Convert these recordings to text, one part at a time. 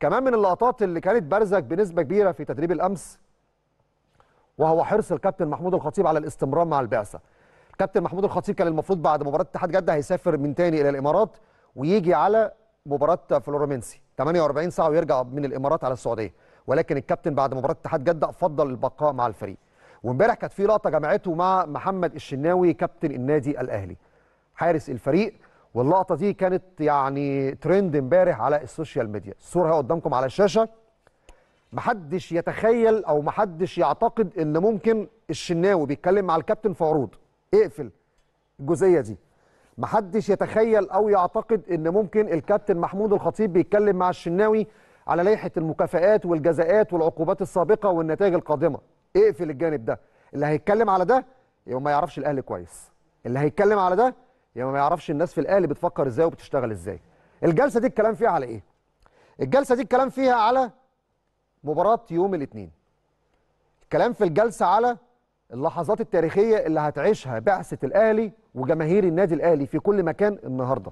كمان من اللقطات اللي كانت بارزه بنسبه كبيره في تدريب الامس وهو حرص الكابتن محمود الخطيب على الاستمرار مع البعثه. الكابتن محمود الخطيب كان المفروض بعد مباراه اتحاد جده هيسافر من تاني الى الامارات ويجي على مباراه فلورمنسي 48 ساعه ويرجع من الامارات على السعوديه ولكن الكابتن بعد مباراه اتحاد جده فضل البقاء مع الفريق. وامبارح كانت في لقطه جمعته مع محمد الشناوي كابتن النادي الاهلي حارس الفريق واللقطه دي كانت يعني ترند امبارح على السوشيال ميديا الصوره قدامكم على الشاشه محدش يتخيل او محدش يعتقد ان ممكن الشناوي بيتكلم مع الكابتن في عروض اقفل الجزئيه دي محدش يتخيل او يعتقد ان ممكن الكابتن محمود الخطيب بيتكلم مع الشناوي على لائحه المكافآت والجزاءات والعقوبات السابقه والنتائج القادمه اقفل الجانب ده اللي هيتكلم على ده يبقى ما يعرفش الاهلي كويس اللي هيتكلم على ده يعني ما يعرفش الناس في الاهلي بتفكر ازاي وبتشتغل ازاي الجلسه دي الكلام فيها على ايه الجلسه دي الكلام فيها على مباراه يوم الاثنين الكلام في الجلسه على اللحظات التاريخيه اللي هتعيشها بعثه الاهلي وجماهير النادي الاهلي في كل مكان النهارده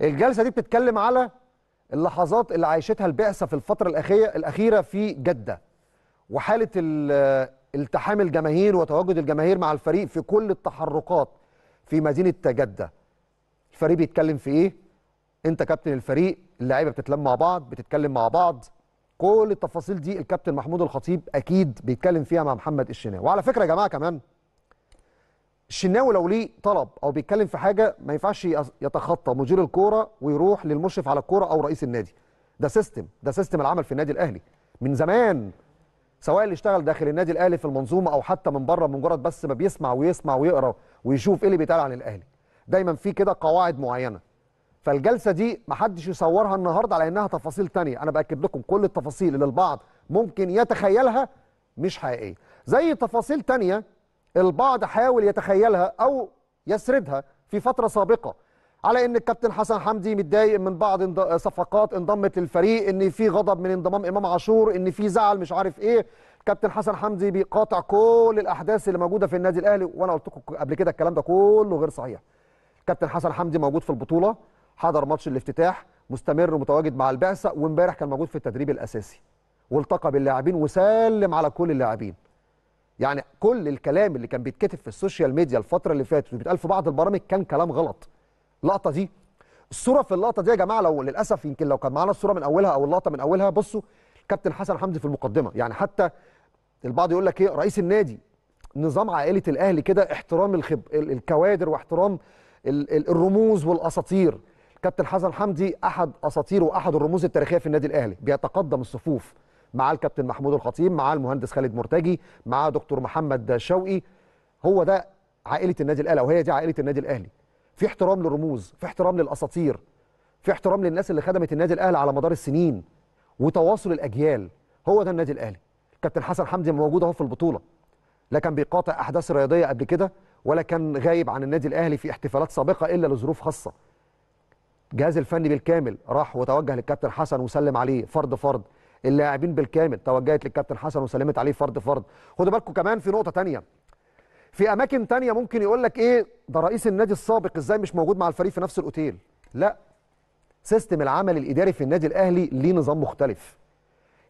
الجلسه دي بتتكلم على اللحظات اللي عايشتها البعثه في الفتره الاخيره الاخيره في جده وحاله التحام الجماهير وتواجد الجماهير مع الفريق في كل التحركات في مدينه جده الفريق بيتكلم في ايه انت كابتن الفريق اللعيبه بتتلم مع بعض بتتكلم مع بعض كل التفاصيل دي الكابتن محمود الخطيب اكيد بيتكلم فيها مع محمد الشناوي وعلى فكره يا جماعه كمان الشناوي لو ليه طلب او بيتكلم في حاجه ما ينفعش يتخطى مدير الكوره ويروح للمشرف على الكوره او رئيس النادي ده سيستم ده سيستم العمل في النادي الاهلي من زمان سواء اللي اشتغل داخل النادي الاهلي في المنظومه او حتى من بره مجرد بس ما بيسمع ويسمع ويقرا ويشوف ايه اللي بيتقال عن الاهلي دايما في كده قواعد معينه فالجلسه دي محدش يصورها النهارده على انها تفاصيل تانية انا باكد لكم كل التفاصيل اللي البعض ممكن يتخيلها مش حقيقيه زي تفاصيل تانية البعض حاول يتخيلها او يسردها في فتره سابقه على ان الكابتن حسن حمدي متضايق من بعض صفقات انضمت للفريق ان في غضب من انضمام امام عاشور ان في زعل مش عارف ايه كابتن حسن حمدي بيقاطع كل الاحداث اللي موجوده في النادي الاهلي وانا قلت لكم قبل كده الكلام ده كله غير صحيح كابتن حسن حمدي موجود في البطوله حضر ماتش الافتتاح مستمر ومتواجد مع البعثه وامبارح كان موجود في التدريب الاساسي والتقى باللاعبين وسلم على كل اللاعبين يعني كل الكلام اللي كان بيتكتب في السوشيال ميديا الفتره اللي فاتت وبيتقال في بعض البرامج كان كلام غلط اللقطه دي الصوره في اللقطه دي يا جماعه لو للاسف يمكن لو كان معانا الصوره من اولها او اللقطه من اولها بصوا كابتن حسن حمدي في المقدمه يعني حتى البعض يقول لك ايه رئيس النادي نظام عائله الاهلي كده احترام الخب... الكوادر واحترام الرموز والاساطير كابتن حسن حمدي احد اساطير واحد الرموز التاريخيه في النادي الاهلي بيتقدم الصفوف مع الكابتن محمود الخطيب مع المهندس خالد مرتجي مع دكتور محمد شوقي هو ده عائله النادي الاهلي وهي دي عائله النادي الاهلي في احترام للرموز في احترام للاساطير في احترام للناس اللي خدمت النادي الاهلي على مدار السنين وتواصل الاجيال هو ده النادي الاهلي كابتن حسن حمدي موجود اهو في البطوله لا كان بيقاطع احداث رياضيه قبل كده ولا كان غايب عن النادي الاهلي في احتفالات سابقه الا لظروف خاصه الجهاز الفني بالكامل راح وتوجه للكابتن حسن وسلم عليه فرد فرد اللاعبين بالكامل توجهت للكابتن حسن وسلمت عليه فرد فرد خدوا بالكم كمان في نقطه ثانيه في اماكن تانية ممكن يقول لك ايه ده رئيس النادي السابق ازاي مش موجود مع الفريق في نفس الاوتيل لا سيستم العمل الاداري في النادي الاهلي ليه نظام مختلف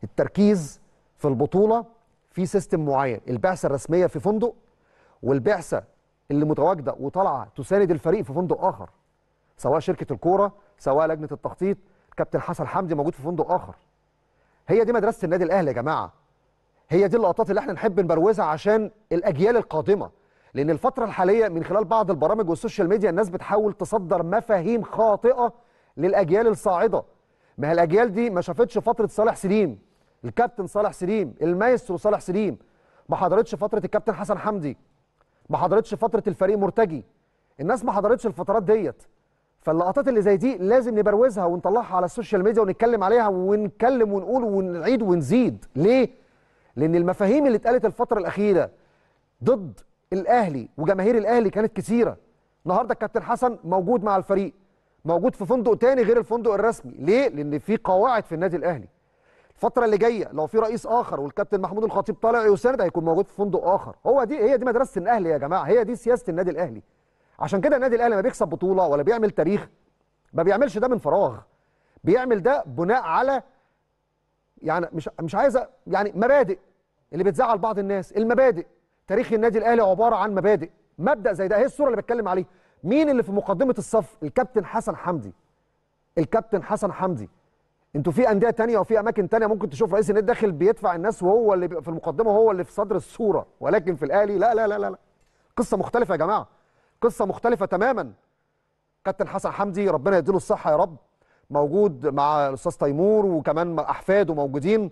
التركيز في البطوله في سيستم معين البعثه الرسميه في فندق والبعثه اللي متواجده وطالعه تساند الفريق في فندق اخر سواء شركه الكوره سواء لجنه التخطيط كابتن حسن حمدي موجود في فندق اخر هي دي مدرسه النادي الاهلي يا جماعه هي دي اللقطات اللي احنا نحب نبروزها عشان الاجيال القادمه لان الفتره الحاليه من خلال بعض البرامج والسوشيال ميديا الناس بتحاول تصدر مفاهيم خاطئه للاجيال الصاعده ما هي الاجيال دي ما شافتش فتره صالح سليم الكابتن صالح سليم المايسترو صالح سليم ما حضرتش فتره الكابتن حسن حمدي ما حضرتش فتره الفريق مرتجي الناس ما حضرتش الفترات ديت فاللقطات اللي زي دي لازم نبروزها ونطلعها على السوشيال ميديا ونتكلم عليها ونتكلم ونقول ونعيد ونزيد ليه لان المفاهيم اللي اتقالت الفتره الاخيره ضد الاهلي وجماهير الاهلي كانت كثيره النهارده الكابتن حسن موجود مع الفريق موجود في فندق تاني غير الفندق الرسمي ليه لان في قواعد في النادي الاهلي الفتره اللي جايه لو في رئيس اخر والكابتن محمود الخطيب طالع يساند هيكون موجود في فندق اخر هو دي هي دي مدرسه الاهلي يا جماعه هي دي سياسه النادي الاهلي عشان كده النادي الاهلي ما بيكسب بطوله ولا بيعمل تاريخ ما بيعملش ده من فراغ بيعمل ده بناء على يعني مش مش عايز يعني مبادئ اللي بتزعل بعض الناس المبادئ تاريخ النادي الاهلي عباره عن مبادئ مبدا زي ده هي الصوره اللي بتكلم عليه مين اللي في مقدمه الصف الكابتن حسن حمدي الكابتن حسن حمدي انتوا في انديه تانية وفي اماكن تانية ممكن تشوف رئيس النادي داخل بيدفع الناس وهو اللي في المقدمه وهو اللي في صدر الصوره ولكن في الاهلي لا لا لا لا, لا. قصه مختلفه يا جماعه قصه مختلفه تماما كابتن حسن حمدي ربنا يديله الصحه يا رب موجود مع الاستاذ تيمور وكمان احفاده موجودين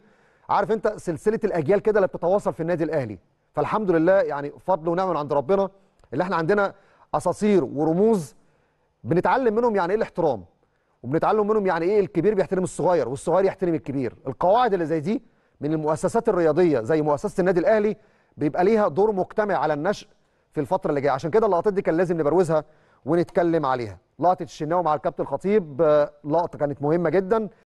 عارف انت سلسله الاجيال كده اللي بتتواصل في النادي الاهلي فالحمد لله يعني فضل ونعم من عند ربنا اللي احنا عندنا اساطير ورموز بنتعلم منهم يعني ايه الاحترام وبنتعلم منهم يعني ايه الكبير بيحترم الصغير والصغير يحترم الكبير القواعد اللي زي دي من المؤسسات الرياضيه زي مؤسسه النادي الاهلي بيبقى ليها دور مجتمع على النشء في الفتره اللي جايه عشان كده اللقطات دي كان لازم نبروزها ونتكلم عليها لقطه الشناوي مع الكابتن الخطيب آه، لقطه كانت مهمه جدا